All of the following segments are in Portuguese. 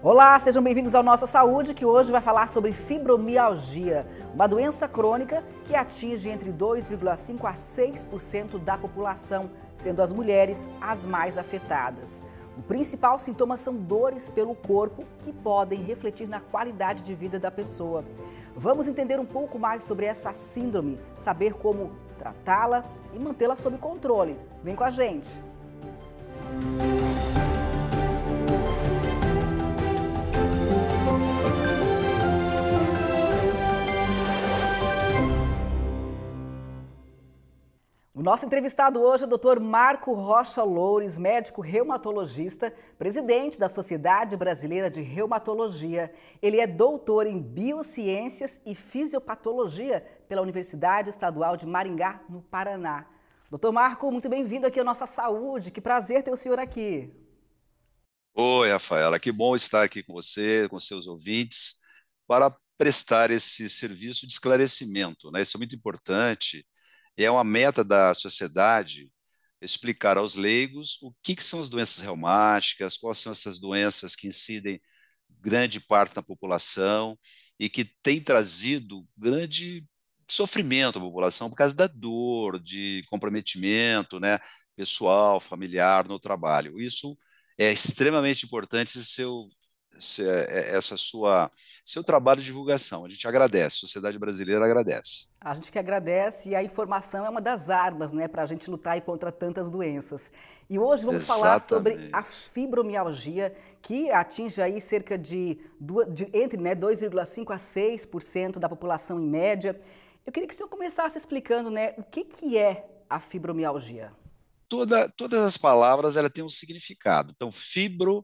Olá, sejam bem-vindos ao Nossa Saúde, que hoje vai falar sobre fibromialgia, uma doença crônica que atinge entre 2,5 a 6% da população, sendo as mulheres as mais afetadas. O principal sintoma são dores pelo corpo que podem refletir na qualidade de vida da pessoa. Vamos entender um pouco mais sobre essa síndrome, saber como tratá-la e mantê-la sob controle. Vem com a gente! Música O nosso entrevistado hoje é o Dr. Marco Rocha Loures, médico reumatologista, presidente da Sociedade Brasileira de Reumatologia. Ele é doutor em Biociências e Fisiopatologia pela Universidade Estadual de Maringá, no Paraná. Doutor Marco, muito bem-vindo aqui à nossa saúde. Que prazer ter o senhor aqui. Oi, Rafaela. Que bom estar aqui com você, com seus ouvintes, para prestar esse serviço de esclarecimento. Né? Isso é muito importante é uma meta da sociedade explicar aos leigos o que, que são as doenças reumáticas, quais são essas doenças que incidem grande parte da população e que têm trazido grande sofrimento à população por causa da dor, de comprometimento né, pessoal, familiar, no trabalho. Isso é extremamente importante seu eh, eh, essa sua seu trabalho de divulgação. A gente agradece, a sociedade brasileira agradece. A gente que agradece e a informação é uma das armas, né, para a gente lutar contra tantas doenças. E hoje vamos Exatamente. falar sobre a fibromialgia, que atinge aí cerca de, de entre né, 2,5 a 6% da população em média. Eu queria que o senhor começasse explicando, né, o que que é a fibromialgia. Toda, todas as palavras ela tem um significado. Então, fibro,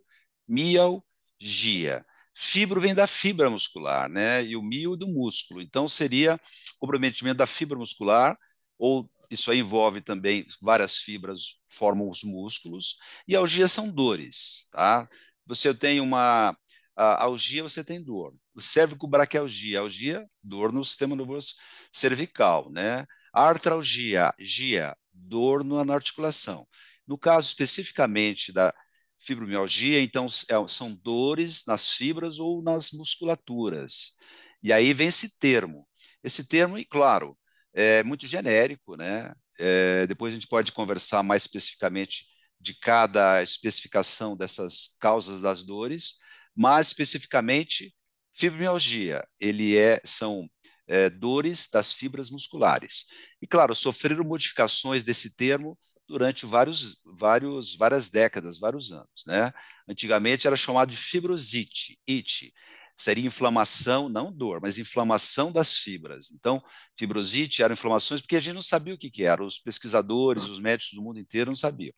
gia. Fibro vem da fibra muscular, né? E o mio do músculo. Então, seria comprometimento da fibra muscular, ou isso aí envolve também várias fibras, formam os músculos. E algia são dores, tá? Você tem uma. algia, você tem dor. O cérvico-braquialgia, algia, dor no sistema nervoso cervical, né? Artralgia, gia, dor na articulação. No caso especificamente da Fibromialgia, então, é, são dores nas fibras ou nas musculaturas. E aí vem esse termo. Esse termo, e claro, é muito genérico, né? É, depois a gente pode conversar mais especificamente de cada especificação dessas causas das dores, mas especificamente fibromialgia, ele é, são é, dores das fibras musculares. E claro, sofreram modificações desse termo durante vários, vários, várias décadas, vários anos. Né? Antigamente era chamado de fibrosite, ite. Seria inflamação, não dor, mas inflamação das fibras. Então, fibrosite eram inflamações porque a gente não sabia o que, que era. Os pesquisadores, os médicos do mundo inteiro não sabiam.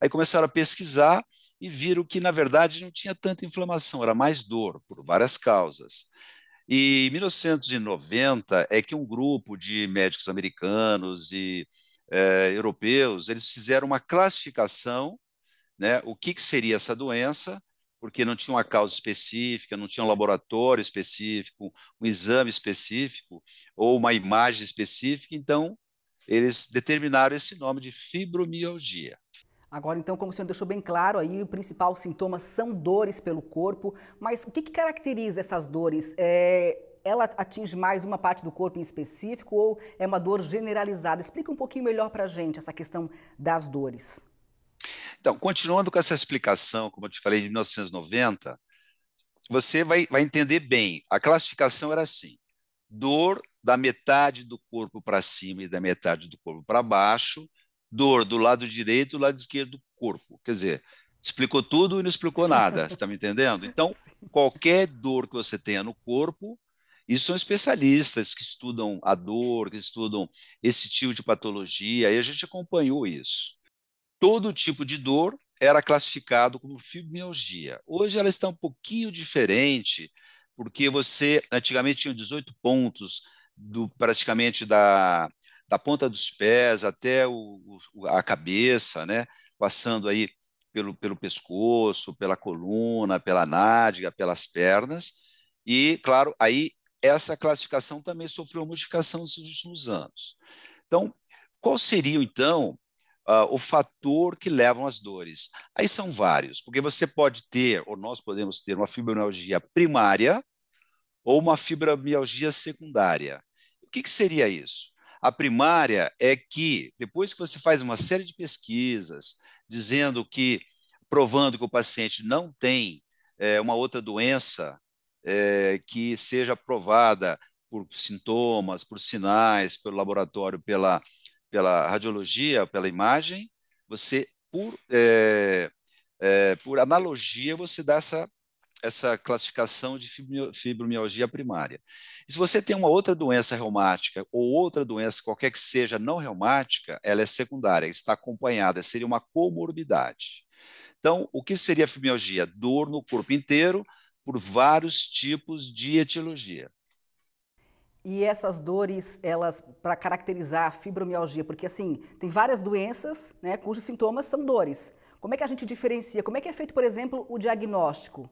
Aí começaram a pesquisar e viram que, na verdade, não tinha tanta inflamação, era mais dor, por várias causas. E em 1990 é que um grupo de médicos americanos e eh, europeus, eles fizeram uma classificação, né, o que, que seria essa doença, porque não tinha uma causa específica, não tinha um laboratório específico, um exame específico ou uma imagem específica, então eles determinaram esse nome de fibromialgia. Agora, então, como o senhor deixou bem claro aí, o principal sintoma são dores pelo corpo, mas o que, que caracteriza essas dores? É, ela atinge mais uma parte do corpo em específico ou é uma dor generalizada? Explica um pouquinho melhor para a gente essa questão das dores. Então, continuando com essa explicação, como eu te falei, de 1990, você vai, vai entender bem. A classificação era assim: dor da metade do corpo para cima e da metade do corpo para baixo, dor do lado direito e do lado esquerdo do corpo. Quer dizer, explicou tudo e não explicou nada, você está me entendendo? Então, qualquer dor que você tenha no corpo, isso são especialistas que estudam a dor, que estudam esse tipo de patologia, e a gente acompanhou isso. Todo tipo de dor era classificado como fibromialgia. Hoje ela está um pouquinho diferente, porque você antigamente tinha 18 pontos do praticamente da, da ponta dos pés até o, o, a cabeça, né? Passando aí pelo, pelo pescoço, pela coluna, pela nádega, pelas pernas. E, claro, aí essa classificação também sofreu modificação nos últimos anos. Então, qual seria, então, uh, o fator que levam as dores? Aí são vários, porque você pode ter, ou nós podemos ter, uma fibromialgia primária ou uma fibromialgia secundária. O que, que seria isso? A primária é que, depois que você faz uma série de pesquisas, dizendo que, provando que o paciente não tem é, uma outra doença, é, que seja aprovada por sintomas, por sinais, pelo laboratório, pela, pela radiologia, pela imagem, você, por, é, é, por analogia, você dá essa, essa classificação de fibromialgia primária. E se você tem uma outra doença reumática ou outra doença, qualquer que seja não reumática, ela é secundária, está acompanhada, seria uma comorbidade. Então, o que seria a fibromialgia? Dor no corpo inteiro, por vários tipos de etiologia. E essas dores, elas, para caracterizar a fibromialgia, porque assim, tem várias doenças né, cujos sintomas são dores. Como é que a gente diferencia? Como é que é feito, por exemplo, o diagnóstico?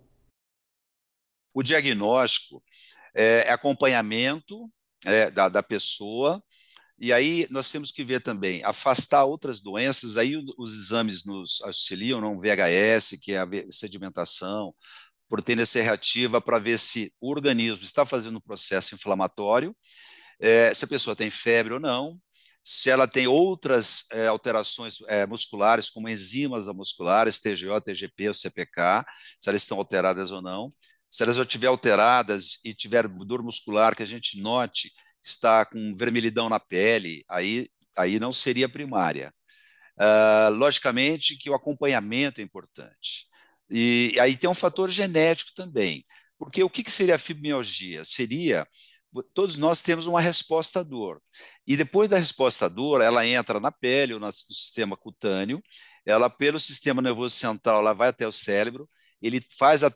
O diagnóstico é, é acompanhamento é, da, da pessoa, e aí nós temos que ver também, afastar outras doenças, aí os exames nos auxiliam, não? VHS, que é a sedimentação, proteína C reativa para ver se o organismo está fazendo um processo inflamatório, é, se a pessoa tem febre ou não, se ela tem outras é, alterações é, musculares, como enzimas musculares, TGO, TGP ou CPK, se elas estão alteradas ou não. Se elas já estiver alteradas e tiver dor muscular que a gente note está com vermelhidão na pele, aí, aí não seria primária. Uh, logicamente que o acompanhamento é importante. E, aí tem um fator genético também. Porque o que, seria a fibromialgia? Seria todos nós temos uma resposta à dor. E depois da resposta à dor, ela entra na pele ou no sistema cutâneo, ela pelo sistema nervoso central, ela vai até o cérebro, ele faz a,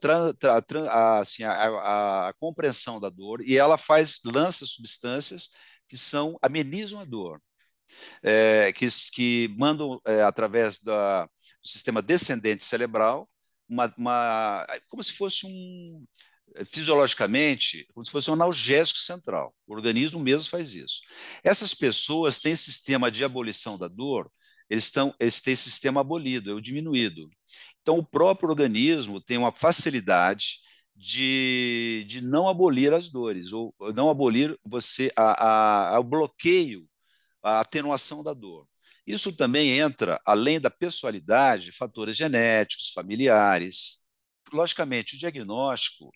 a, assim, a, a compreensão da dor e ela faz lança substâncias que são amenizam a dor, é, que, que mandam é, através da, do sistema descendente cerebral uma, uma como se fosse um eh, fisiologicamente, como se fosse um analgésico central. O organismo mesmo faz isso. Essas pessoas têm sistema de abolição da dor, eles, estão, eles têm sistema abolido, é diminuído. Então, o próprio organismo tem uma facilidade de, de não abolir as dores, ou não abolir você a, a, a bloqueio, a atenuação da dor. Isso também entra, além da pessoalidade, fatores genéticos, familiares. Logicamente, o diagnóstico,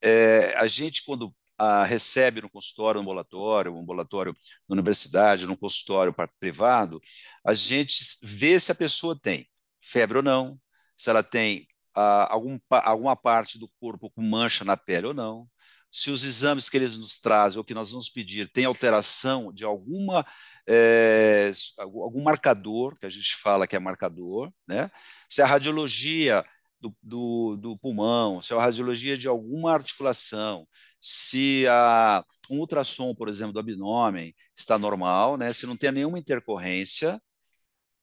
é, a gente, quando a, ah, recebe no consultório no ambulatório, no ambulatório na universidade, no consultório privado, a gente vê se a pessoa tem febre ou não, se ela tem a, ah, algum, alguma parte do corpo com mancha na pele ou não, se os exames que eles nos trazem ou que nós vamos pedir têm alteração de alguma é, algum marcador que a gente fala que é marcador, né? Se a radiologia do, do, do pulmão, se a radiologia de alguma articulação, se a, um ultrassom, por exemplo, do abdômen está normal, né? Se não tem nenhuma intercorrência,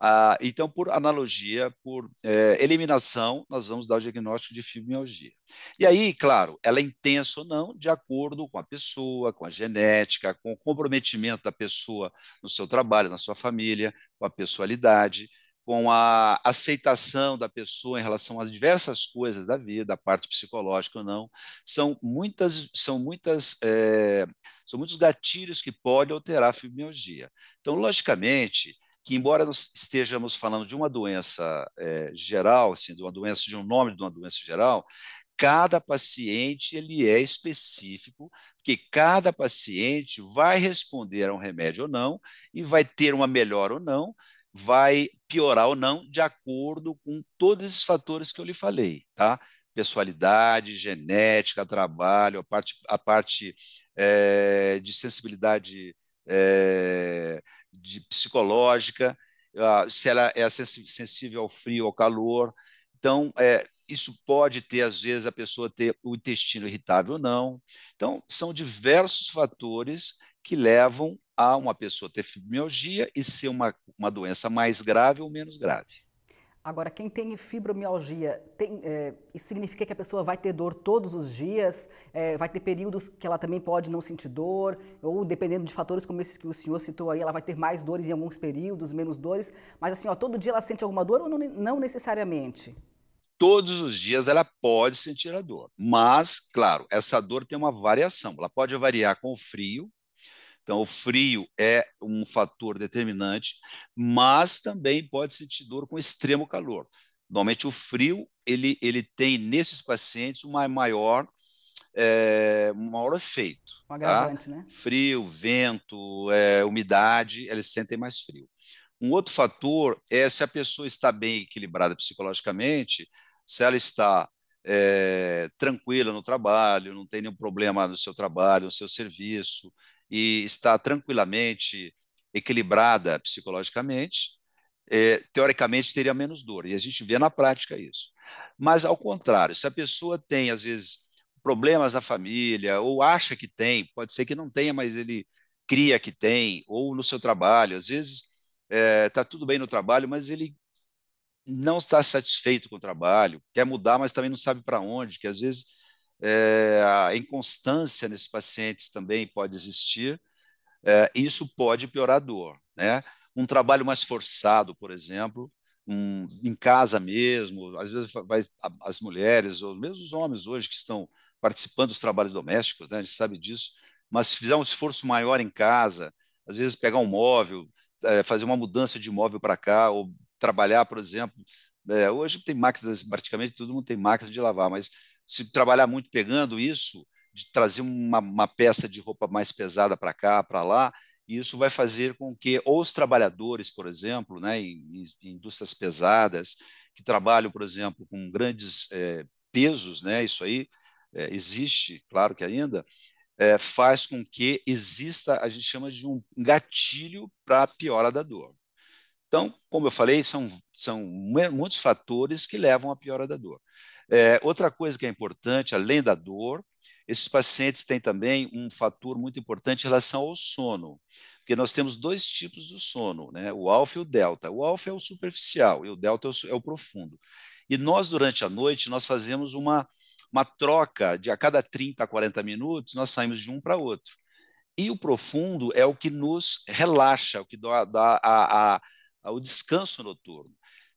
ah, então, por analogia, por eh, eliminação, nós vamos dar o diagnóstico de fibromialgia. E aí, claro, ela é intensa ou não, de acordo com a pessoa, com a genética, com o comprometimento da pessoa no seu trabalho, na sua família, com a pessoalidade, com a aceitação da pessoa em relação às diversas coisas da vida, a parte psicológica ou não. São muitas, são muitas. Eh, são muitos gatilhos que podem alterar a fibromialgia. Então, logicamente, que, embora nós estejamos falando de uma doença é, geral, assim, de uma doença, de um nome de uma doença geral, cada paciente ele é específico, porque cada paciente vai responder a um remédio ou não e vai ter uma melhora ou não, vai piorar ou não de acordo com todos esses fatores que eu lhe falei, tá? Pessoalidade, genética, trabalho, a parte, a parte é, de sensibilidade é, de psicológica, se ela é sensível ao frio, ao calor. Então, é, isso pode ter, às vezes, a pessoa ter o intestino irritável ou não. Então, são diversos fatores que levam a uma pessoa ter fibromialgia e ser uma, uma doença mais grave ou menos grave. Agora, quem tem fibromialgia, tem, é, isso significa que a pessoa vai ter dor todos os dias, é, vai ter períodos que ela também pode não sentir dor, ou dependendo de fatores como esses que o senhor citou aí, ela vai ter mais dores em alguns períodos, menos dores, mas assim, ó, todo dia ela sente alguma dor ou não, não necessariamente? Todos os dias ela pode sentir a dor, mas, claro, essa dor tem uma variação, ela pode variar com o frio, então, o frio é um fator determinante, mas também pode sentir dor com extremo calor. Normalmente, o frio ele, ele tem nesses pacientes uma maior é, um maior efeito. Um tá? agravante, tá? né? Frio, vento, é, umidade, eles sentem mais frio. Um outro fator é se a pessoa está bem equilibrada psicologicamente, se ela está é, tranquila no trabalho, não tem nenhum problema no seu trabalho, no seu serviço, e está tranquilamente equilibrada psicologicamente, é, teoricamente teria menos dor. E a gente vê na prática isso. Mas, ao contrário, se a pessoa tem, às vezes, problemas na família, ou acha que tem, pode ser que não tenha, mas ele cria que tem, ou no seu trabalho, às vezes está eh, é, tudo bem no trabalho, mas ele não está satisfeito com o trabalho, quer mudar, mas também não sabe para onde, que às vezes é, a inconstância nesses pacientes também pode existir, é, isso pode piorar a dor. Né? Um trabalho mais forçado, por exemplo, um, em casa mesmo, às vezes vai, as mulheres, ou mesmo os homens hoje que estão participando dos trabalhos domésticos, né? a gente sabe disso, mas se fizer um esforço maior em casa, às vezes pegar um móvel, eh, fazer uma mudança de móvel para cá, ou trabalhar, por exemplo, é, hoje tem máquinas, praticamente todo mundo tem máquina de lavar, mas se trabalhar muito pegando isso, de trazer uma, uma peça de roupa mais pesada para cá, para lá, isso vai fazer com que os trabalhadores, por exemplo, né, em, em indústrias pesadas, que trabalham, por exemplo, com grandes é, pesos, né, isso aí é, existe, claro que ainda, é, faz com que exista, a gente chama de um gatilho para a piora da dor. Então, como eu falei, são, são muitos fatores que levam à piora da dor. É, outra coisa que é importante, além da dor, esses pacientes têm também um fator muito importante em relação ao sono, porque nós temos dois tipos de sono, né? o alfa e o delta. O alfa é o superficial e o delta é o, é o profundo. E nós, durante a noite, nós fazemos uma, uma troca de a cada 30 a 40 minutos, nós saímos de um para outro. E o profundo é o que nos relaxa, o que dá, dá a, a, a, o descanso noturno.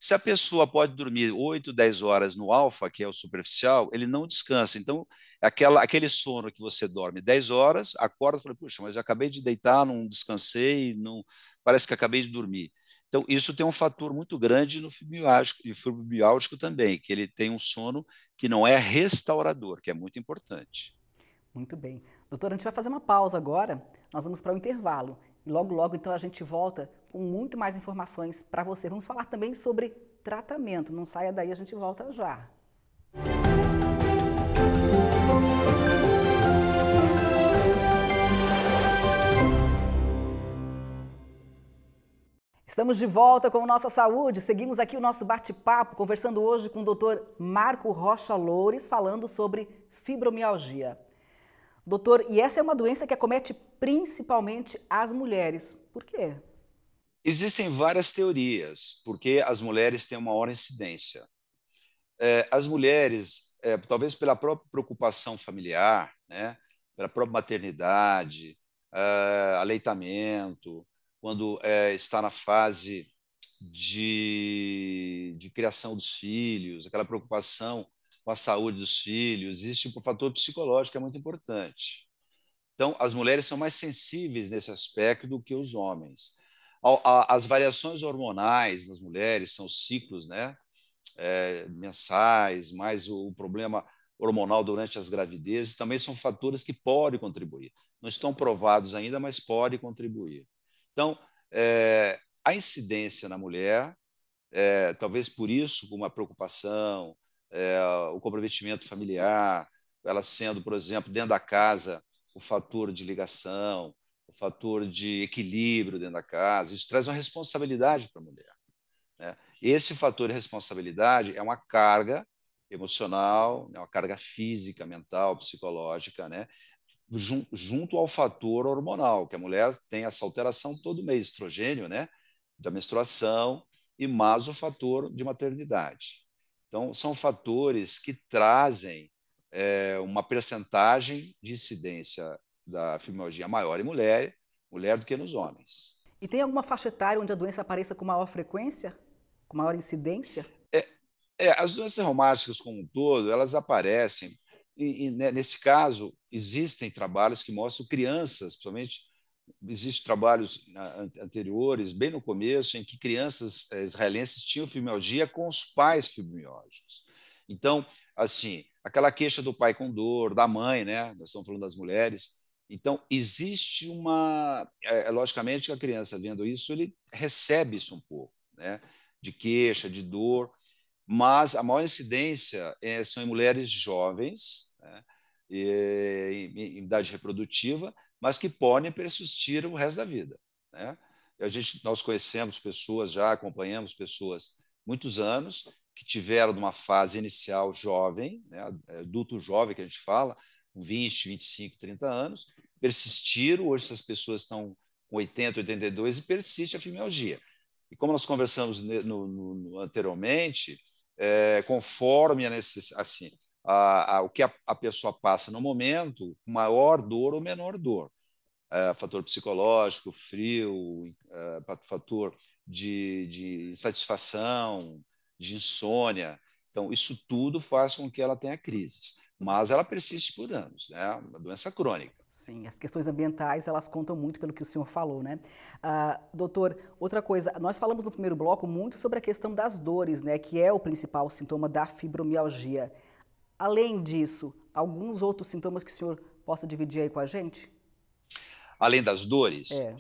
Se a pessoa pode dormir 8, 10 horas no alfa, que é o superficial, ele não descansa. Então, aquela, aquele sono que você dorme 10 horas, acorda e fala, puxa, mas eu acabei de deitar, não descansei, não parece que acabei de dormir. Então, isso tem um fator muito grande no fibromiálgico também, que ele tem um sono que não é restaurador, que é muito importante. Muito bem. Doutor, a gente vai fazer uma pausa agora, nós vamos para o um intervalo. E logo, logo, então, a gente volta com muito mais informações para você. Vamos falar também sobre tratamento. Não saia daí, a gente volta já. Estamos de volta com Nossa Saúde. Seguimos aqui o nosso bate-papo, conversando hoje com o doutor Marco Rocha Loures, falando sobre fibromialgia. Doutor, e essa é uma doença que acomete principalmente as mulheres. Por quê? Existem várias teorias porque as mulheres têm uma maior incidência. É, as mulheres, é, talvez pela própria preocupação familiar, né, pela própria maternidade, é, aleitamento, quando está na fase de, de criação dos filhos, aquela preocupação com a saúde dos filhos, existe um fator psicológico que é muito importante. Então, as mulheres são mais sensíveis nesse aspecto do que os homens as variações hormonais nas mulheres são ciclos, né? É, mensais, mais o, o problema hormonal durante as gravidezes, também são fatores que podem contribuir. Não estão provados ainda, mas podem contribuir. Então, é, a incidência na mulher, é, talvez por isso, uma preocupação, é, o comprometimento familiar, ela sendo, por exemplo, dentro da casa, o fator de ligação, o fator de equilíbrio dentro da casa, isso traz uma responsabilidade para a mulher. Né? Esse fator de responsabilidade é uma carga emocional, é uma carga física, mental, psicológica, né? Jun junto ao fator hormonal, que a mulher tem essa alteração todo mês, estrogênio, né? da menstruação, e mais o fator de maternidade. Então, são fatores que trazem é, uma percentagem de incidência da fibromialgia maior em mulher, mulher do que nos homens. E tem alguma faixa etária onde a doença apareça com maior frequência, com maior incidência? É, é as doenças reumáticas como um todo, elas aparecem. E, e né, nesse caso, existem trabalhos que mostram crianças, principalmente existem trabalhos né, anteriores, bem no começo, em que crianças eh, israelenses tinham fibromialgia com os pais fibromialgicos. Então, assim, aquela queixa do pai com dor, da mãe, né? Nós estamos falando das mulheres, então, existe uma. É, é logicamente, a criança vendo isso, ele recebe isso um pouco, né? de queixa, de dor, mas a maior incidência é, são em mulheres jovens, né? e, em, em, idade reprodutiva, mas que podem persistir o resto da vida. Né? A gente, nós conhecemos pessoas, já acompanhamos pessoas muitos anos que tiveram numa fase inicial jovem, né? adulto jovem que a gente fala, com 20, 25, 30 anos, persistiram, hoje essas pessoas estão com 80, 82 e persiste a fibromialgia. E como nós conversamos no, no, no anteriormente, é, conforme a assim, a, a, o que a, a, pessoa passa no momento, maior dor ou menor dor. É, fator psicológico, frio, é, fator de, de insatisfação, de insônia. Então, isso tudo faz com que ela tenha crises, mas ela persiste por anos, né? uma doença crônica. Sim, as questões ambientais elas contam muito pelo que o senhor falou, né? Ah, doutor, outra coisa, nós falamos no primeiro bloco muito sobre a questão das dores, né? Que é o principal sintoma da fibromialgia. Além disso, alguns outros sintomas que o senhor possa dividir aí com a gente? Além das dores? É.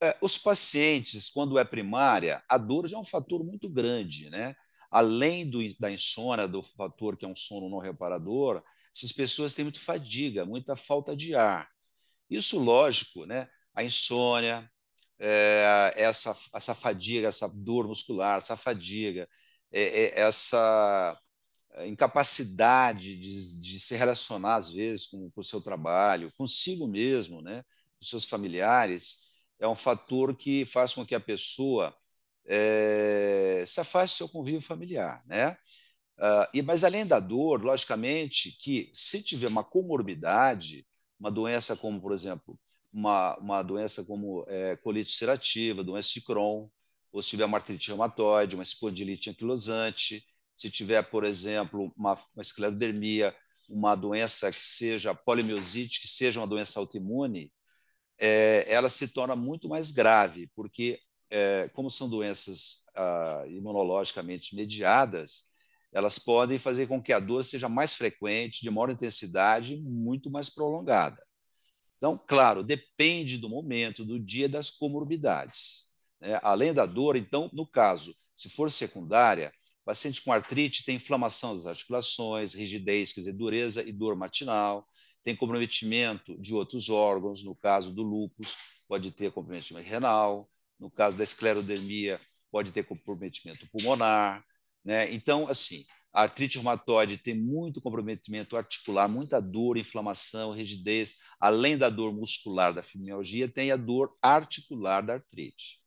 É, os pacientes, quando é primária, a dor já é um fator muito grande, né? Além do, da insônia, do fator que é um sono não reparador, essas pessoas têm muita fadiga, muita falta de ar. Isso, lógico, né? a insônia, é, essa, essa fadiga, essa dor muscular, essa fadiga, é, é, essa incapacidade de, de, se relacionar, às vezes, com, com o seu trabalho, consigo mesmo, né? com seus familiares, é um fator que faz com que a pessoa é, se afaste do seu convívio familiar. Né? Uh, e, mas além da dor, logicamente, que se tiver uma comorbidade, uma doença como, por exemplo, uma, uma doença como é, colite ulcerativa, doença de Crohn, ou se tiver uma artrite reumatoide, uma espondilite anquilosante, se tiver, por exemplo, uma, uma esclerodermia, uma doença que seja poliomielite, que seja uma doença autoimune, é, ela se torna muito mais grave, porque, é, como são doenças ah, imunologicamente mediadas, elas podem fazer com que a dor seja mais frequente, de maior intensidade, muito mais prolongada. Então, claro, depende do momento, do dia, das comorbidades. Né? Além da dor, então, no caso, se for secundária, paciente com artrite tem inflamação das articulações, rigidez, quer dizer, dureza e dor matinal, tem comprometimento de outros órgãos, no caso do lúpus, pode ter comprometimento renal, no caso da esclerodermia, pode ter comprometimento pulmonar, né? Então, assim, a artrite reumatoide tem muito comprometimento articular, muita dor, inflamação, rigidez. Além da dor muscular da fibromialgia, tem a dor articular da artrite.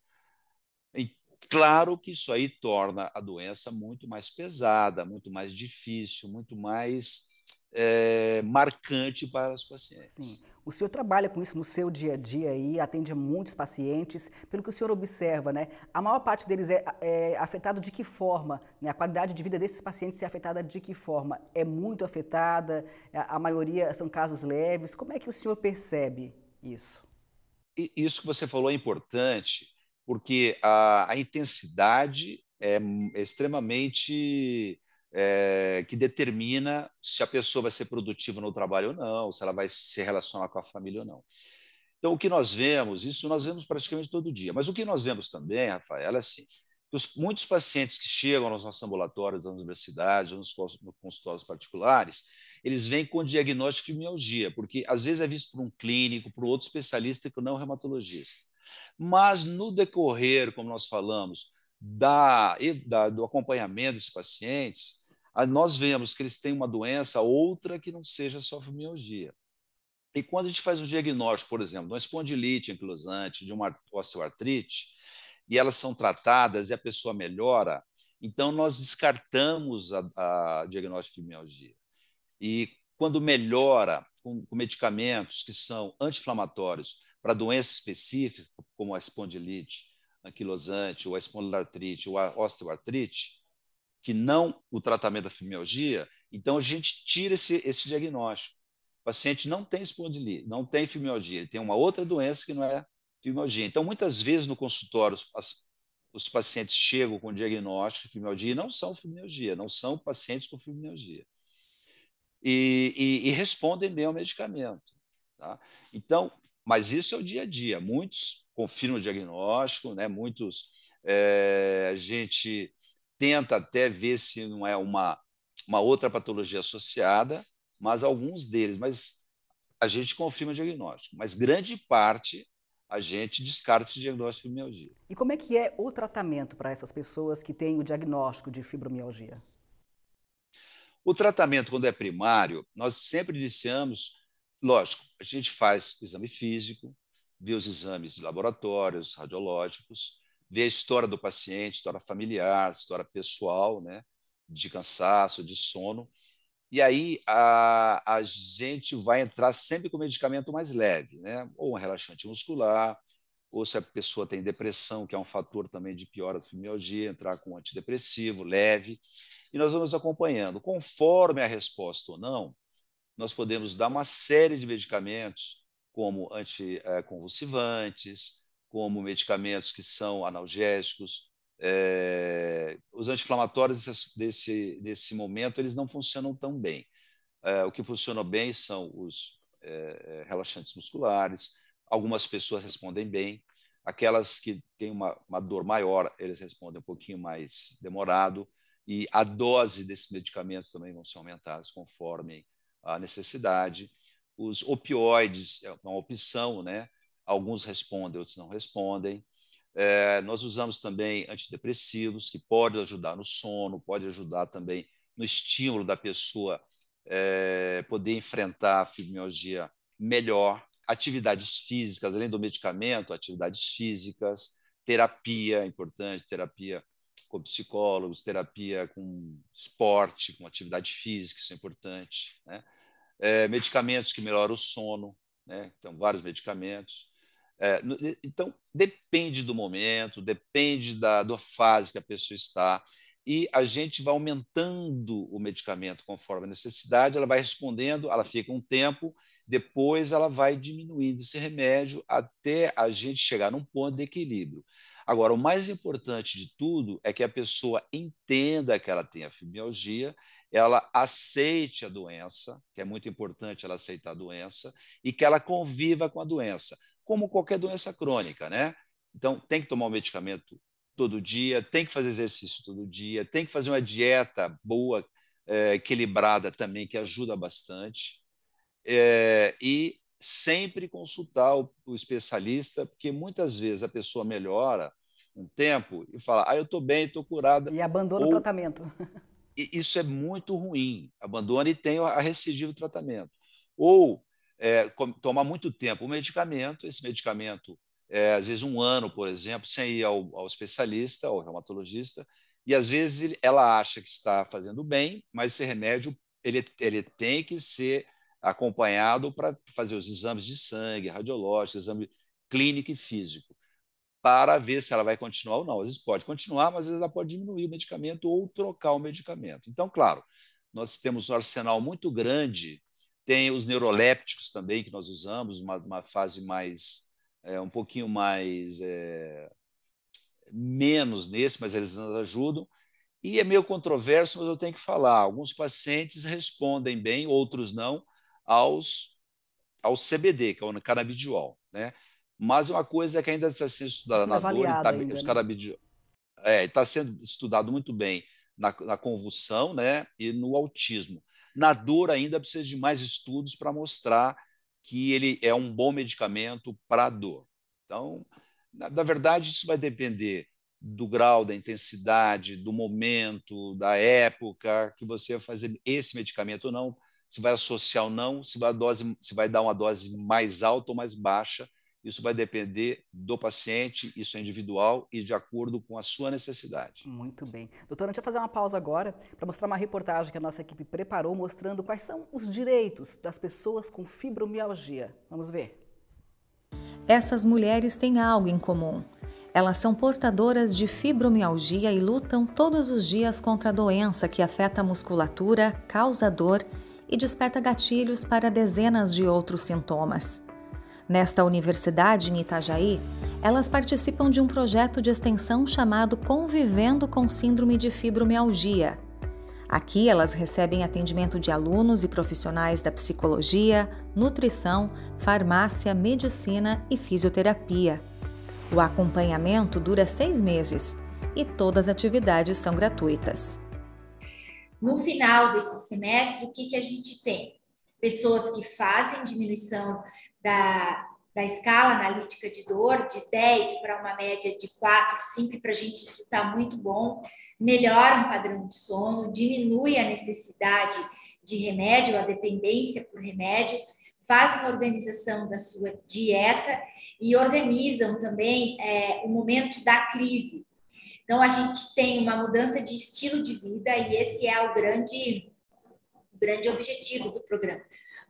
E claro que isso aí torna a doença muito mais pesada, muito mais difícil, muito mais é, marcante para os pacientes. Sim. O senhor trabalha com isso no seu dia a dia e atende muitos pacientes. Pelo que o senhor observa, né, a maior parte deles é, é afetado de que forma? Né? A qualidade de vida desses pacientes é afetada de que forma? É muito afetada? É, a, maioria são casos leves? Como é que o senhor percebe isso? Isso que você falou é importante, porque a, a intensidade é, é extremamente é, que determina se a pessoa vai ser produtiva no trabalho ou não, se ela vai se relacionar com a família ou não. Então, o que nós vemos, isso nós vemos praticamente todo dia, mas o que nós vemos também, Rafael, é assim, que os, muitos pacientes que chegam nos nossos ambulatórios, nas universidades, nos consultórios particulares, eles vêm com diagnóstico de fibromialgia, porque às vezes é visto por um clínico, por outro especialista que não é um reumatologista. Mas no decorrer, como nós falamos, da, da, do acompanhamento desses pacientes, ah, nós vemos que eles têm uma doença, outra que não seja só fibromialgia. E quando a gente faz o diagnóstico, por exemplo, de uma espondilite anquilosante, de uma osteoartrite, e elas são tratadas e a pessoa melhora, então nós descartamos a, a diagnóstico de fibromialgia. E quando melhora com, com medicamentos que são anti-inflamatórios para doenças específicas, como a espondilite anquilosante, ou a espondilartrite, ou a osteoartrite, que não o tratamento da fibromialgia, então a gente tira esse, esse diagnóstico. O paciente não tem espondilite, não tem fibromialgia, ele tem uma outra doença que não é fibromialgia. Então, muitas vezes no consultório, as, os pacientes chegam com diagnóstico de fibromialgia e não são fibromialgia, não são pacientes com fibromialgia. E, e, e, respondem bem ao medicamento. Tá? Então, mas isso é o dia a dia. Muitos confirmam o diagnóstico, né? muitos é, a gente tenta até ver se não é uma, uma outra patologia associada, mas alguns deles, mas a gente confirma o diagnóstico, mas grande parte a gente descarta esse diagnóstico de fibromialgia. E como é que é o tratamento para essas pessoas que têm o diagnóstico de fibromialgia? O tratamento, quando é primário, nós sempre iniciamos, lógico, a gente faz exame físico, vê os exames de laboratórios, radiológicos, ver a história do paciente, história familiar, história pessoal, né? de cansaço, de sono. E aí a, a gente vai entrar sempre com medicamento mais leve, né? ou um relaxante muscular, ou se a pessoa tem depressão, que é um fator também de piora da fibromialgia, entrar com antidepressivo leve. E nós vamos acompanhando. Conforme a resposta ou não, nós podemos dar uma série de medicamentos, como anticonvulsivantes, eh, como medicamentos que são analgésicos. É, os anti-inflamatórios desse, desse, desse momento eles não funcionam tão bem. É, o que funcionou bem são os é, relaxantes musculares, algumas pessoas respondem bem, aquelas que têm uma, uma dor maior, eles respondem um pouquinho mais demorado, e a dose desses medicamentos também vão ser aumentadas conforme a necessidade. Os opioides é uma opção, né? alguns respondem, outros não respondem. É, nós usamos também antidepressivos, que podem ajudar no sono, pode ajudar também no estímulo da pessoa é, poder enfrentar a fibromialgia melhor. Atividades físicas, além do medicamento, atividades físicas, terapia, é importante, terapia com psicólogos, terapia com esporte, com atividade física, isso é importante. Né? É, medicamentos que melhoram o sono, né? então vários medicamentos. É, então, depende do momento, depende da, da fase que a pessoa está, e a gente vai aumentando o medicamento conforme a necessidade, ela vai respondendo, ela fica um tempo, depois ela vai diminuindo esse remédio até a gente chegar num ponto de equilíbrio. Agora, o mais importante de tudo é que a pessoa entenda que ela tem a fibromialgia, ela aceite a doença, que é muito importante ela aceitar a doença, e que ela conviva com a doença como qualquer doença crônica, né? Então, tem que tomar o um medicamento todo dia, tem que fazer exercício todo dia, tem que fazer uma dieta boa, é, equilibrada também, que ajuda bastante. É, e sempre consultar o, o, especialista, porque muitas vezes a pessoa melhora um tempo e fala, ah, eu estou bem, estou curada. E abandona Ou, o tratamento. Isso é muito ruim, abandona e tem a recidiva do tratamento. Ou é, tomar muito tempo o medicamento, esse medicamento, é, às vezes um ano, por exemplo, sem ir ao, ao especialista, ao reumatologista, e às vezes ela acha que está fazendo bem, mas esse remédio ele, ele tem que ser acompanhado para fazer os exames de sangue, radiológico, exame clínico e físico, para ver se ela vai continuar ou não. Às vezes pode continuar, mas às vezes ela pode diminuir o medicamento ou trocar o medicamento. Então, claro, nós temos um arsenal muito grande tem os neurolépticos também, que nós usamos, uma, uma fase mais, é, um pouquinho mais, é, menos nesse, mas eles nos ajudam. E é meio controverso, mas eu tenho que falar. Alguns pacientes respondem bem, outros não, aos, ao CBD, que é o canabidiol. Né? Mas uma coisa é que ainda está sendo estudada tá na dor, tá, ainda, os canabidiol, né? é, está sendo estudado muito bem na, na, convulsão né? e no autismo. Na dor ainda precisa de mais estudos para mostrar que ele é um bom medicamento para dor. Então, na, na verdade, isso vai depender do grau, da intensidade, do momento, da época que você vai fazer esse medicamento ou não, se vai associar ou não, se vai, dose, se vai dar uma dose mais alta ou mais baixa, isso vai depender do paciente, isso é individual e de acordo com a sua necessidade. Muito bem. Doutora, deixa eu fazer uma pausa agora para mostrar uma reportagem que a nossa equipe preparou mostrando quais são os direitos das pessoas com fibromialgia. Vamos ver. Essas mulheres têm algo em comum. Elas são portadoras de fibromialgia e lutam todos os dias contra a doença que afeta a musculatura, causa dor e desperta gatilhos para dezenas de outros sintomas. Nesta universidade, em Itajaí, elas participam de um projeto de extensão chamado Convivendo com Síndrome de Fibromialgia. Aqui elas recebem atendimento de alunos e profissionais da psicologia, nutrição, farmácia, medicina e fisioterapia. O acompanhamento dura seis meses e todas as atividades são gratuitas. No final desse semestre, o que, que a gente tem? pessoas que fazem diminuição da, da escala analítica de dor, de 10 para uma média de 4, 5, para a gente isso está muito bom, melhora um padrão de sono, diminui a necessidade de remédio, a dependência por remédio, fazem organização da sua dieta e organizam também é, o momento da crise. Então, a gente tem uma mudança de estilo de vida e esse é o grande grande objetivo do programa,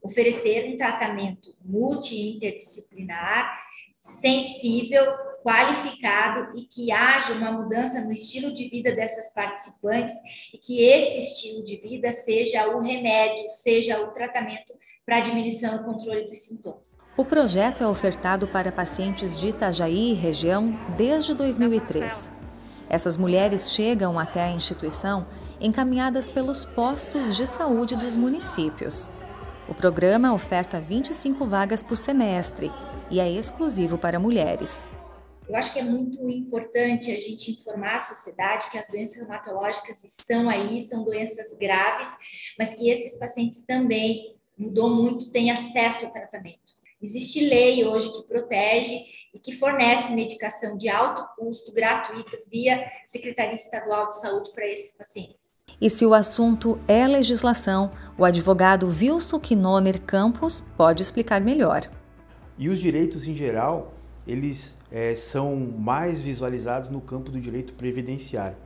oferecer um tratamento multi-interdisciplinar, sensível, qualificado e que haja uma mudança no estilo de vida dessas participantes e que esse estilo de vida seja o remédio, seja o tratamento para a diminuição e controle dos sintomas. O projeto é ofertado para pacientes de Itajaí e região desde 2003. Essas mulheres chegam até a instituição encaminhadas pelos postos de saúde dos municípios. O programa oferta 25 vagas por semestre e é exclusivo para mulheres. Eu acho que é muito importante a gente informar a sociedade que as doenças reumatológicas estão aí, são doenças graves, mas que esses pacientes também, mudou muito, têm acesso ao tratamento. Existe lei hoje que protege e que fornece medicação de alto custo gratuita via Secretaria Estadual de Saúde para esses pacientes. E se o assunto é legislação, o advogado Wilson Knoner Campos pode explicar melhor. E os direitos em geral, eles é, são mais visualizados no campo do direito previdenciário.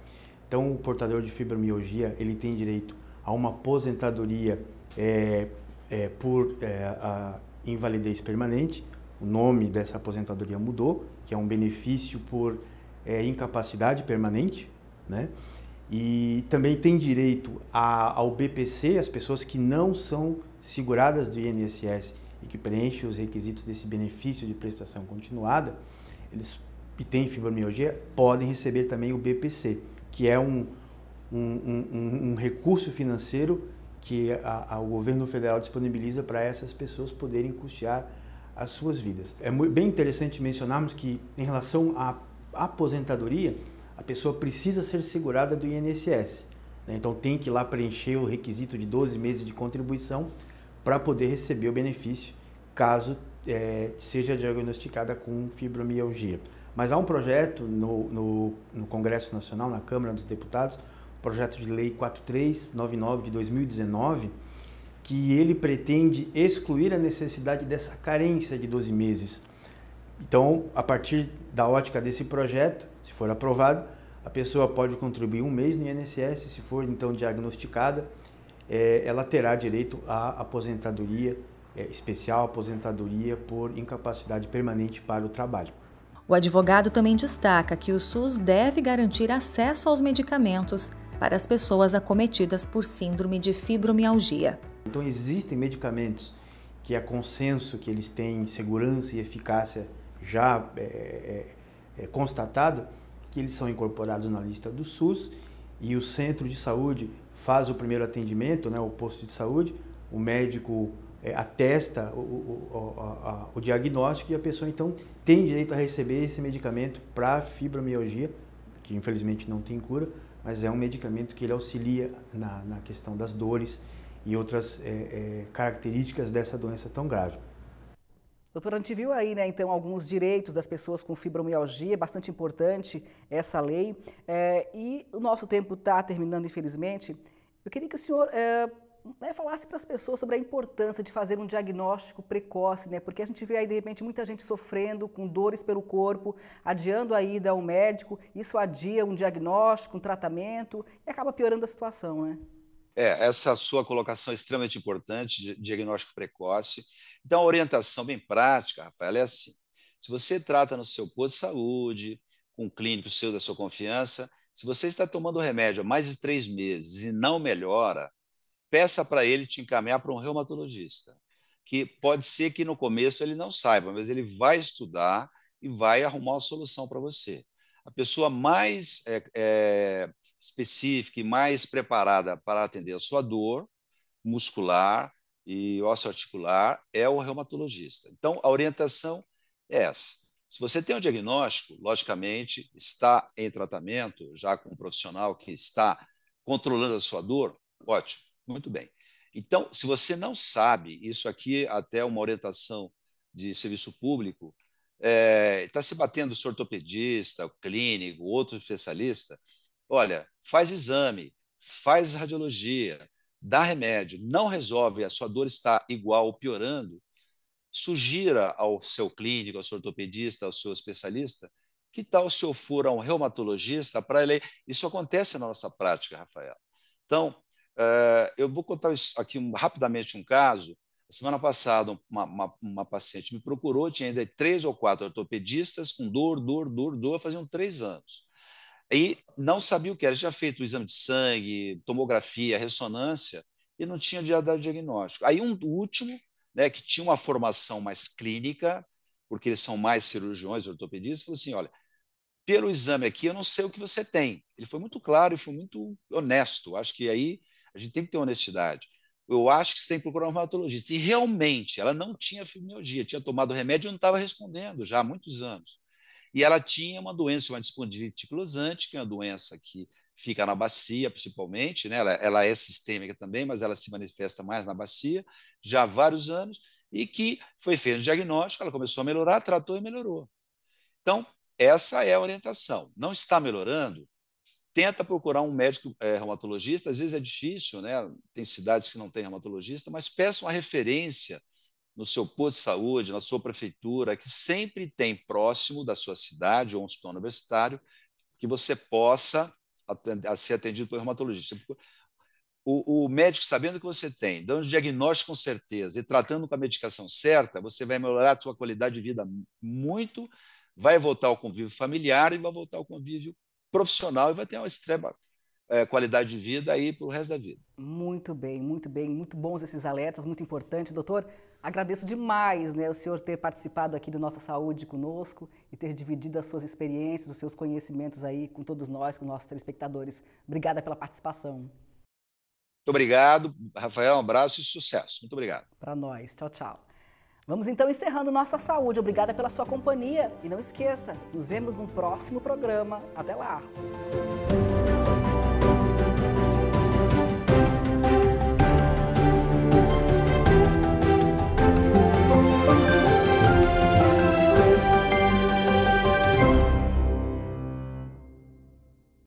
Então, o portador de fibromialgia, ele tem direito a uma aposentadoria é, é, por é, a, invalidez permanente, o nome dessa aposentadoria mudou, que é um benefício por é, incapacidade permanente, né? E também tem direito a, ao BPC as pessoas que não são seguradas do INSS e que preenchem os requisitos desse benefício de prestação continuada, eles e têm fibromialgia, podem receber também o BPC, que é um, um, um, um recurso financeiro que a, a, o governo federal disponibiliza para essas pessoas poderem custear as suas vidas. É muito, bem interessante mencionarmos que, em relação à aposentadoria, a pessoa precisa ser segurada do INSS. Né? Então, tem que ir lá preencher o requisito de 12 meses de contribuição para poder receber o benefício, caso é, seja diagnosticada com fibromialgia. Mas há um projeto no, no, no Congresso Nacional, na Câmara dos Deputados, projeto de lei 4399 de 2019, que ele pretende excluir a necessidade dessa carência de 12 meses. Então, a partir da ótica desse projeto, se for aprovado, a pessoa pode contribuir um mês no INSS, se for então diagnosticada, é, ela terá direito à aposentadoria é, especial, aposentadoria por incapacidade permanente para o trabalho. O advogado também destaca que o SUS deve garantir acesso aos medicamentos para as pessoas acometidas por síndrome de fibromialgia. Então existem medicamentos que é consenso que eles têm segurança e eficácia já é, é, é, constatado, que eles são incorporados na lista do SUS e o centro de saúde faz o primeiro atendimento, né, o posto de saúde, o médico é, atesta o, o, a, o, diagnóstico e a pessoa então tem direito a receber esse medicamento para fibromialgia, que infelizmente não tem cura, mas é um medicamento que ele auxilia na, na questão das dores e outras é, é, características dessa doença tão grave. Doutora, a gente viu aí, né, então, alguns direitos das pessoas com fibromialgia, é bastante importante essa lei. É, e o nosso tempo está terminando, infelizmente. Eu queria que o senhor é, né, falasse para as pessoas sobre a importância de fazer um diagnóstico precoce, né? Porque a gente vê aí de repente muita gente sofrendo com dores pelo corpo, adiando a ida ao médico, isso adia um diagnóstico, um tratamento e acaba piorando a situação, né? É, essa sua colocação é extremamente importante, diagnóstico precoce. Então, a orientação bem prática, Rafael, é assim: se você trata no seu posto de saúde, com um clínico seu da sua confiança, se você está tomando remédio há mais de três meses e não melhora, peça para ele te encaminhar para um reumatologista, que pode ser que no começo ele não saiba, mas ele vai estudar e vai arrumar uma solução para você. A pessoa mais é, é, específica e mais preparada para atender a sua dor muscular e ósseo-articular é o reumatologista. Então, a orientação é essa. Se você tem um diagnóstico, logicamente, está em tratamento, já com um profissional que está controlando a sua dor, ótimo. Muito bem. Então, se você não sabe, isso aqui é até uma orientação de serviço público, está é, tá se batendo o ortopedista, clínico, outro especialista, olha, faz exame, faz radiologia, dá remédio, não resolve, a sua dor está igual ou piorando, sugira ao seu clínico, ao seu ortopedista, ao seu especialista, que tal se eu for a um reumatologista para ele... Isso acontece na nossa prática, Rafael. Então, eh, eu vou contar aqui rapidamente um caso. Semana passada, uma, uma, uma paciente me procurou, tinha ainda três ou quatro ortopedistas com dor, dor, dor, dor, faziam três anos. E não sabia o que era, já feito o exame de sangue, tomografia, ressonância, e não tinha dado diagnóstico. Aí um último, né, que tinha uma formação mais clínica, porque eles são mais cirurgiões, ortopedistas, falou assim, olha, pelo exame aqui eu não sei o que você tem. Ele foi muito claro e foi muito honesto. Acho que aí a gente tem que ter honestidade. Eu acho que você tem que procurar um reumatologista. E realmente, ela não tinha fibromialgia, tinha tomado remédio e não estava respondendo já há muitos anos. E ela tinha uma doença, uma dispondilite que é uma doença que fica na bacia, principalmente, né? Ela, ela, é sistêmica também, mas ela se manifesta mais na bacia, já há vários anos, e que foi feito um diagnóstico, ela começou a melhorar, tratou e melhorou. Então, essa é a orientação. Não está melhorando? tenta procurar um médico é, reumatologista, às vezes é difícil, né? tem cidades que não tem reumatologista, mas peça uma referência no seu posto de saúde, na sua prefeitura, que sempre tem próximo da sua cidade ou um hospital universitário, que você possa atender, ser atendido por reumatologista. O, o, médico, sabendo que você tem, dando diagnóstico com certeza e tratando com a medicação certa, você vai melhorar a sua qualidade de vida muito, vai voltar ao convívio familiar e vai voltar ao convívio profissional e vai ter uma extrema é, qualidade de vida aí para o resto da vida. Muito bem, muito bem, muito bons esses alertas, muito importante, doutor. Agradeço demais né, o senhor ter participado aqui do Nossa Saúde conosco e ter dividido as suas experiências, os seus conhecimentos aí com todos nós, com nossos telespectadores. Obrigada pela participação. Muito obrigado, Rafael, um abraço e sucesso. Muito obrigado. Para nós. Tchau, tchau. Vamos então encerrando nossa saúde. Obrigada pela sua companhia e não esqueça, nos vemos no próximo programa. Até lá!